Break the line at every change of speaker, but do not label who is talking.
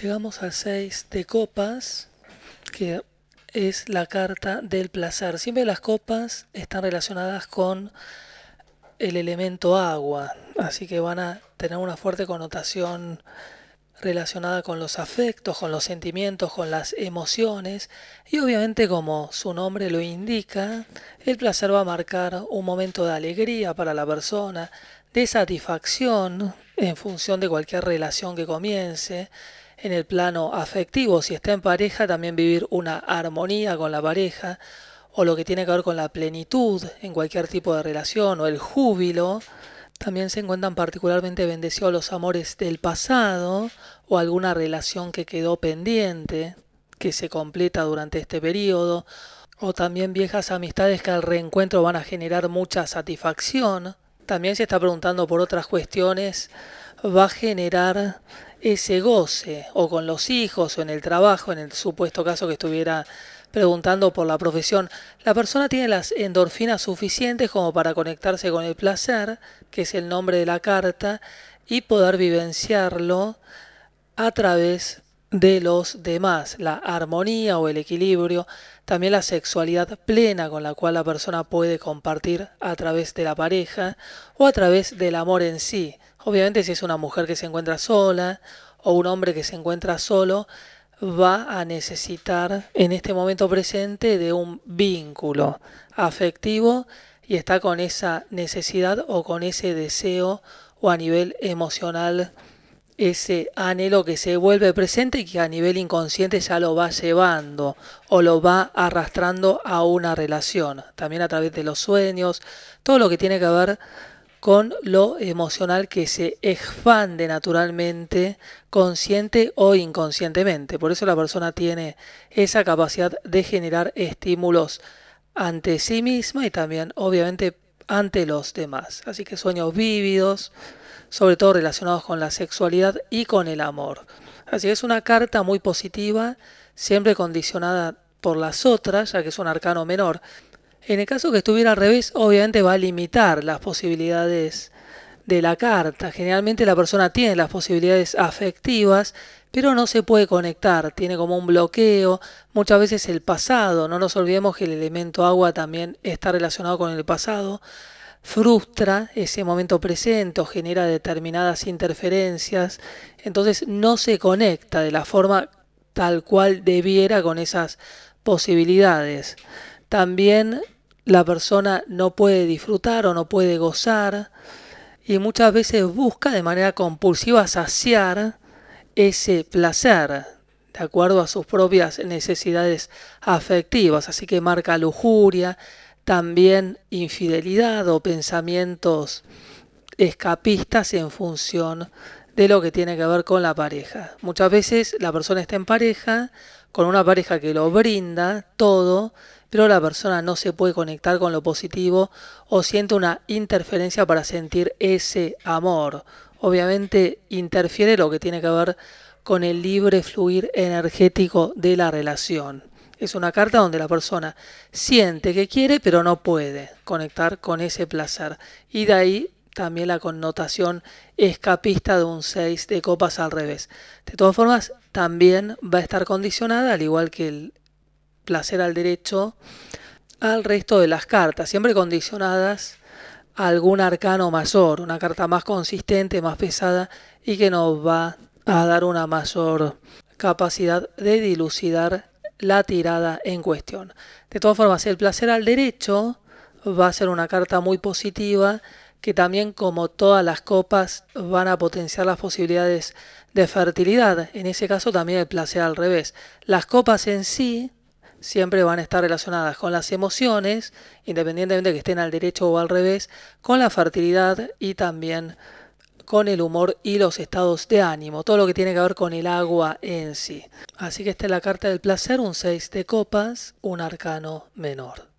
Llegamos al 6 de copas, que es la carta del placer. Siempre las copas están relacionadas con el elemento agua, así que van a tener una fuerte connotación relacionada con los afectos, con los sentimientos, con las emociones y obviamente como su nombre lo indica, el placer va a marcar un momento de alegría para la persona, de satisfacción en función de cualquier relación que comience, en el plano afectivo, si está en pareja, también vivir una armonía con la pareja, o lo que tiene que ver con la plenitud en cualquier tipo de relación, o el júbilo. También se encuentran particularmente bendecidos los amores del pasado o alguna relación que quedó pendiente, que se completa durante este periodo, o también viejas amistades que al reencuentro van a generar mucha satisfacción. También se está preguntando por otras cuestiones, va a generar ese goce, o con los hijos, o en el trabajo, en el supuesto caso que estuviera preguntando por la profesión, la persona tiene las endorfinas suficientes como para conectarse con el placer, que es el nombre de la carta, y poder vivenciarlo a través de los demás, la armonía o el equilibrio, también la sexualidad plena con la cual la persona puede compartir a través de la pareja o a través del amor en sí, Obviamente si es una mujer que se encuentra sola o un hombre que se encuentra solo, va a necesitar en este momento presente de un vínculo afectivo y está con esa necesidad o con ese deseo o a nivel emocional ese anhelo que se vuelve presente y que a nivel inconsciente ya lo va llevando o lo va arrastrando a una relación, también a través de los sueños, todo lo que tiene que ver con lo emocional que se expande naturalmente, consciente o inconscientemente. Por eso la persona tiene esa capacidad de generar estímulos ante sí misma y también obviamente ante los demás. Así que sueños vívidos, sobre todo relacionados con la sexualidad y con el amor. Así que es una carta muy positiva, siempre condicionada por las otras, ya que es un arcano menor. En el caso que estuviera al revés, obviamente va a limitar las posibilidades de la carta. Generalmente la persona tiene las posibilidades afectivas, pero no se puede conectar, tiene como un bloqueo, muchas veces el pasado, no nos olvidemos que el elemento agua también está relacionado con el pasado, frustra ese momento presente o genera determinadas interferencias, entonces no se conecta de la forma tal cual debiera con esas posibilidades. También la persona no puede disfrutar o no puede gozar y muchas veces busca de manera compulsiva saciar ese placer de acuerdo a sus propias necesidades afectivas, así que marca lujuria, también infidelidad o pensamientos escapistas en función de lo que tiene que ver con la pareja. Muchas veces la persona está en pareja, con una pareja que lo brinda todo, pero la persona no se puede conectar con lo positivo o siente una interferencia para sentir ese amor. Obviamente interfiere lo que tiene que ver con el libre fluir energético de la relación. Es una carta donde la persona siente que quiere pero no puede conectar con ese placer. Y de ahí también la connotación escapista de un 6 de copas al revés. De todas formas, también va a estar condicionada, al igual que el placer al derecho al resto de las cartas, siempre condicionadas a algún arcano mayor, una carta más consistente, más pesada y que nos va a dar una mayor capacidad de dilucidar la tirada en cuestión. De todas formas, el placer al derecho va a ser una carta muy positiva que también como todas las copas van a potenciar las posibilidades de fertilidad. En ese caso también el placer al revés. Las copas en sí siempre van a estar relacionadas con las emociones, independientemente de que estén al derecho o al revés, con la fertilidad y también con el humor y los estados de ánimo, todo lo que tiene que ver con el agua en sí. Así que esta es la carta del placer, un 6 de copas, un arcano menor.